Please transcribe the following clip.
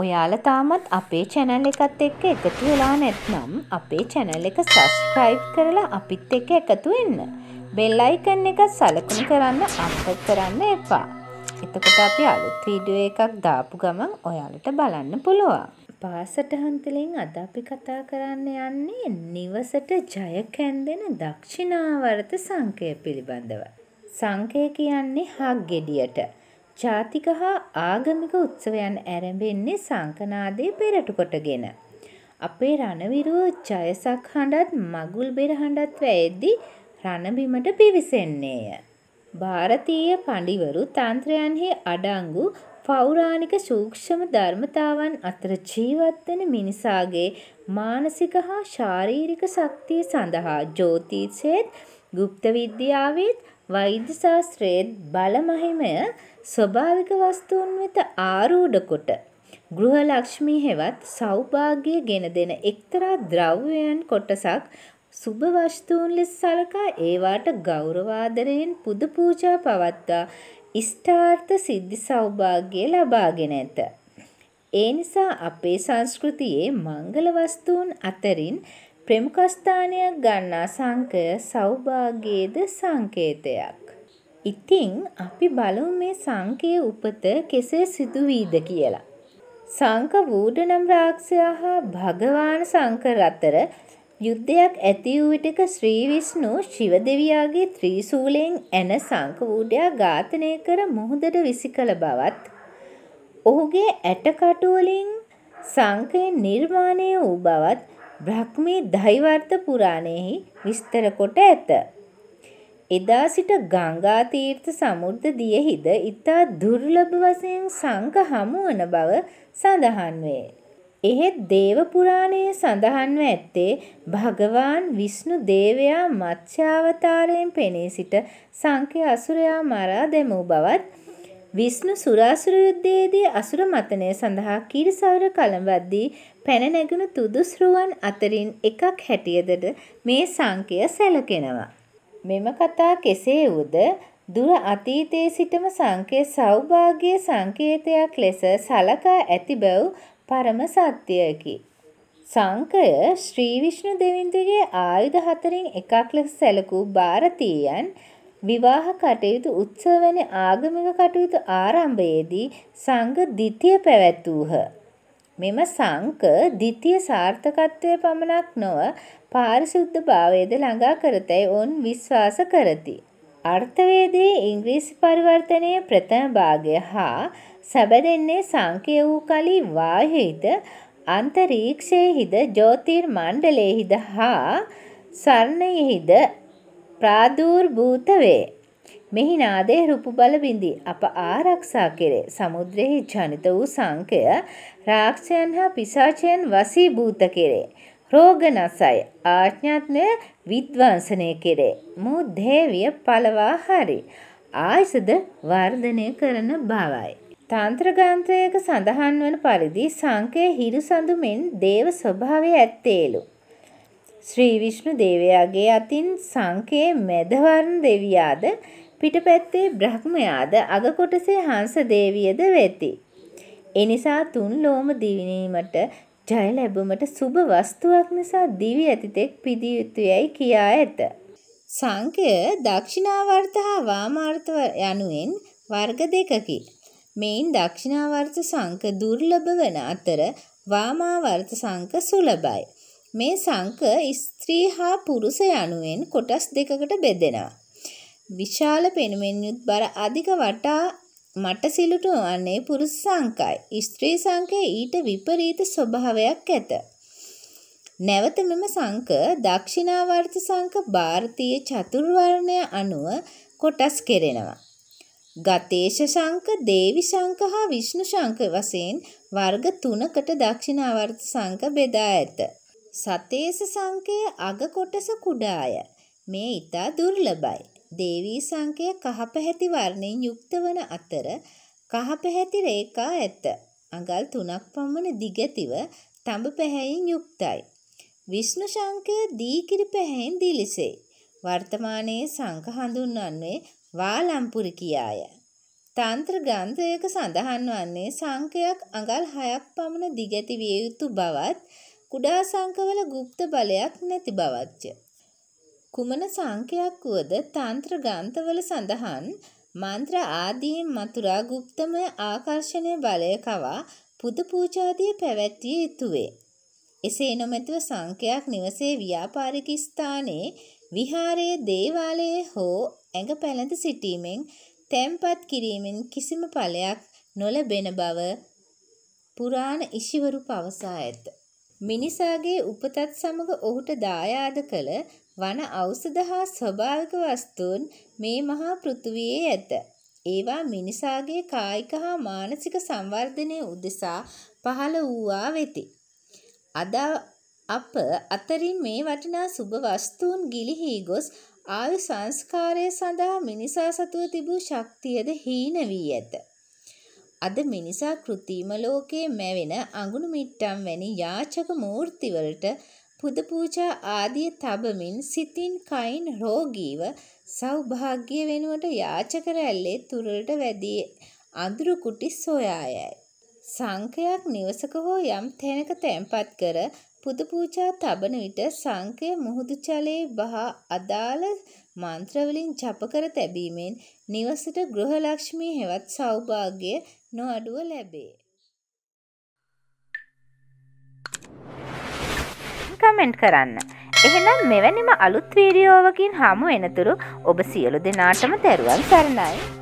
ඔයාල තාමත් අපේ චැනල් එකත් එක්ක එකතු වෙලා නැත්නම් අපේ චැනල් එක සබස්ක්‍රයිබ් කරලා අපිත් එක්ක එකතු වෙන්න. බෙල් අයිකන් එක සලකුණු කරන්න අපට කරන්න එපා. එතකොට අපි අලුත් වීඩියෝ එකක් දාපු ගමන් ඔයාලට බලන්න පුළුවන්. පාසට හන්තලෙන් අද අපි කතා කරන්න යන්නේ නිවසට ජය කැන්දෙන දක්ෂිනාවර්ත සංකය පිළිබඳව. සංකය කියන්නේ හක් ගෙඩියට. ජාතික හා ආගමික උත්සවයන් ඇරඹෙන්නේ සංකනාදේ පෙරටු කොටගෙන. අපේ රණවිරුව ජයසක් හඬත් මගුල් බෙර හඬත් වැයෙද්දී රණබිමට පිවිසෙන්නේය. ಭಾರತೀය පඬිවරු තන්ත්‍රයන්හි අඩංගු පෞරාණික සූක්ෂම ධර්මතාවන් අතර ජීවත් වෙන මිනිසාගේ මානසික හා ශාරීරික ශක්තිය සඳහා ජ්‍යොතිෂයේත්, গুপ্ত විද්‍යාවේත්, වෛද්‍ය ශාස්ත්‍රයේත් බලමහිමය ස්වභාවික වස්තුන් වෙත ආරූඪ කොට ගෘහලක්ෂ්මී හෙවත් සෞභාග්‍ය ගෙන දෙන එක්තරා ද්‍රව්‍යයන් කොටසක් සුභ වස්තුන් ලෙස සලකා ඒවාට ගෞරවාදරයෙන් පුද පූජා පවත්වා ඉෂ්ඨාර්ථ සිද්ධි සෞභාග්‍ය ලබාගෙන ඇත. ඒ නිසා අපේ සංස්කෘතියේ මංගල වස්තුන් අතරින් ප්‍රමුඛස්ථානයක් ගන්නා සංකය සෞභාග්‍යයේද සංකේතයක්. ඉතින් අපි බලමු මේ සංකයේ උපත කෙසේ සිදුවීද කියලා. සංක වූඩනම් රාක්ෂයා හා භගවාන සංකර අතර යුද්ධයක් ඇති වූ විටක ශ්‍රී විෂ්ණු ශිව දෙවියාගේ ත්‍රිශූලයෙන් එන සංක වූඩයා ඝාතනය කර මොහොතට විසි කළ බවත් ඔහුගේ ඇටකටු වලින් සංකේ නිර්මාණය වූ බවත් බ්‍රහ්මී දෛවර්ත පුරාණයෙහි විස්තර කොට ඇත. එදා සිට ගංගා තීර්ථ සමුද්ද දියෙහිද ඉතා දුර්ලභ වශයෙන් සංඝ හමුවන බව සඳහන් වේ. එහෙත් දේව පුරාණයේ සඳහන්ව ඇත්තේ භගවාන් විෂ්ණු දේවයා මත්ස්‍යාවතාරයෙන් පෙනී සිට සංඛ්‍ය අසුරයා මරා දැමූ බවත් විෂ්ණු සුරාසුර යුද්ධයේදී අසුර මතනය සඳහා කීරිසවර කලඹද්දී පැන නැගුණු තුදුස්රුවන් අතරින් එකක් හැටියටද මේ සංඛ්‍ය සැලකෙනවා. මෙම කතා කෙසේ වුද දුර අතීතයේ සිටම සංකේ සෞභාග්‍ය සංකේතයක් ලෙස සලකා ඇති බැව් පරම සත්‍යයකි. සංකය ශ්‍රී විෂ්ණු දෙවිඳුගේ ආයුධ හතරින් එකක් ලෙස සැලකූ ಭಾರತೀයන් විවාහ කටයුතු උත්සව වැනි ආගමික කටයුතු ආරම්භයේදී සංඝ ද්විතිය පැවැත්වූහ. මෙම සංක ද්විතීය සාර්ථකත්වය පමණක් නොව පාරිශුද්ධ භාවයද ළඟා කරතැයි ඔවුන් විශ්වාස කරති. අර්ථවේදයේ ඉංග්‍රීසි පරිවර්තනයේ ප්‍රථම භාගය හා සැබදෙන්නේ සංකය වූ කලි වායහිද අන්තරීක්ෂයහිද ජෝතිර් මණ්ඩලයහිද හා සරණයෙහිද ප්‍රාදූර්භූත වේ. මෙහි නාදය රුපු බලබිඳි අප ආරක්ෂා කෙරේ සමුද්‍රෙහි ජනිත වූ සංකය රාක්ෂයන් හා පිසාචයන් වසීභූත කෙරේ. රෝග නසයි ආඥ්ඥත්නය විද්වාංසනය කෙරේ. මූ දේවිය පලවා හරි. ආයසද වර්ධනය කරන බවයි. තන්ත්‍රගන්ත්‍රයක සඳහන් වන පරිදි සංකය හිරු සඳුමෙන් දේව ස්වභාවය ඇත්තේලු. ශ්‍රී විෂ්ණු දේවයාගේ අතින් සංකයේ මැදවරණ දෙවියාද පිටපැත්තේ බ්‍රහ්මයාද අග කොටසේ හංස දේවියද වෙති. එනිසා තුන් ලෝම දිවිනීමට ජය ලැබීමට සුබ වස්තුවක් නිසා දිවි ඇතිතෙක් පිදිය යුතුයයි කියා ඇත. සංඛ්‍ය දක්ෂිනාවර්ත හා වාමාර්ත යනුවෙන් වර්ග දෙකකි. මෙයින් දක්ෂිනාවර්ත සංඛ දුර්ලභ වන අතර වාමාවර්ත සංඛ සුලභයි. මේ සංඛ ස්ත්‍රී හා පුරුෂ යනුවෙන් කොටස් දෙකකට බෙදෙනවා. විශාල පෙනුමෙන් යුත් බර අධික වටා මට සිලුටු වන්නේ පුරුෂ සංකයි. ස්ත්‍රී සංකයේ ඊට විපරීත ස්වභාවයක් ඇත. නැවත මෙම සංක දක්ෂිනාවර්ත සංක ಭಾರತೀಯ චතුර්වර්ණය අනුව කොටස් කෙරෙනවා. ගතේෂ සංක, දේවි සංක හා විෂ්ණු සංක වශයෙන් වර්ග 3කට දක්ෂිනාවර්ත සංක බෙදා ඇත. සතේස සංකයේ අග කොටස කුඩාය. මේ ඊට දුර්ලභයි. දේවී සංකය කහපැහැති වර්ණයෙන් යුක්ත වන අතර කහපැහැති රේඛා ඇත. අඟල් 3ක් පමණ දිගතිව තඹ පැහැයෙන් යුක්තයි. විෂ්ණු සංකය දීකිරි පැහැයෙන් දිලිසේ. වර්තමානයේ සංක හඳුන්වන්නේ වාලම්පුරි කියාය. තන්ත්‍ර ග්‍රන්ථයක සඳහන් වන්නේ සංකයක් අඟල් 6ක් පමණ දිගති විය යුතු බවත් කුඩා සංකවල গুপ্ত බලයක් නැති බවත්ය. කුමන සංඛ්‍යක් වුවද තන්ත්‍ර ග්‍රන්ථවල සඳහන් මන්ත්‍ර ආදීන් මතුරා গুপ্তමය ආකර්ෂණය බලය කවා පුද පූජාදිය පැවැත්විය යුතුය. එසේ නොමැතිව සංඛ්‍යක් නිවසේ ව්‍යාපාරික ස්ථානයේ විහාරයේ දේවාලයේ හෝ ඇඟ පැළඳ සිටීමෙන් තැන්පත් කිරීමෙන් කිසිම ඵලයක් නොලැබෙන බව පුරාණ ඉෂිවරු පවසා ඇත. මිනිසාගේ උපතත් සමග ඔහුට දායාද කළ වන ඖෂධ හා ස්වභාවික වස්තුන් මේ මහා පෘථුවියේ ඇත. ඒවා මිනිසාගේ කායික හා මානසික සංවර්ධනය උදෙසා පහළ වූවා වෙති. අද අප අතරින් මේ වටිනා සුබ වස්තුන් ගිලිහි ගොස් ආයු සංස්කාරය සඳහා මිනිසා සතුව තිබූ ශක්තියද හීන වී ඇත. අද මිනිසා කෘතිම ලෝකයේ මැවෙන අඟුණු මිට්ටම් වැනි යාචක මූර්තිවලට පුද පූජා ආදිය තබමින් සිතින් කයින් රෝගීව සෞභාග්‍ය වෙනුවට යාචක රැල්ලේ තුරලට වැදී අඳුරු කුටි සොයා යයි. සංකයක් නිවසක හෝ යම් තැනක තැන්පත් කර පුද පූජා තබන විට සංකය මුහුදු ජලයේ බහා අදාළ මන්ත්‍ර වලින් ජප කර තැබීමෙන් නිවසට ගෘහලක්ෂ්මී හෙවත් සෞභාග්‍ය නොඅඩුව ලැබේ. කමෙන්ට් කරන්න. එහෙනම් මෙවැනිම අලුත් වීඩියෝවකින් හමු එනතුරු ඔබ සියලු දෙනාටම තැරුවන් සරණයි.